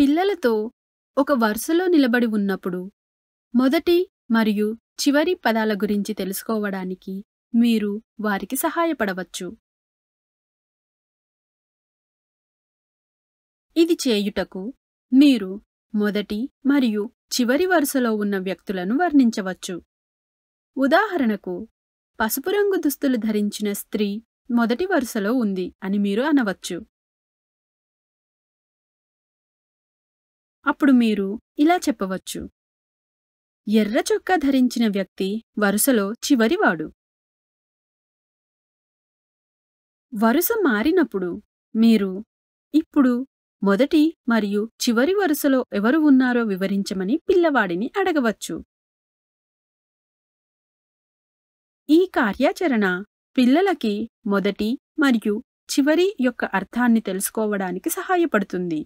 పిల్లలతో ఒక వరుసలో నిలబడి ఉన్నప్పుడు మొదటి మరియు చివరి పదాల గురించి తెలుసుకోవడానికి మీరు వారికి సహాయపడవచ్చు ఇది చేయుటకు మీరు మొదటి మరియు చివరి వరుసలో ఉన్న వ్యక్తులను వర్ణించవచ్చు ఉదాహరణకు పసుపు రంగు దుస్తులు ధరించిన స్త్రీ మొదటి వరుసలో ఉంది అని మీరు అనవచ్చు అప్పుడు మీరు ఇలా చెప్పవచ్చు ఎర్ర చొక్కా ధరించిన వ్యక్తి వరుసలో చివరివాడు వరుస మారినప్పుడు మీరు ఇప్పుడు మొదటి మరియు చివరి వరుసలో ఎవరు ఉన్నారో వివరించమని పిల్లవాడిని అడగవచ్చు ఈ కార్యాచరణ పిల్లలకి మొదటి మరియు చివరి యొక్క అర్థాన్ని తెలుసుకోవడానికి సహాయపడుతుంది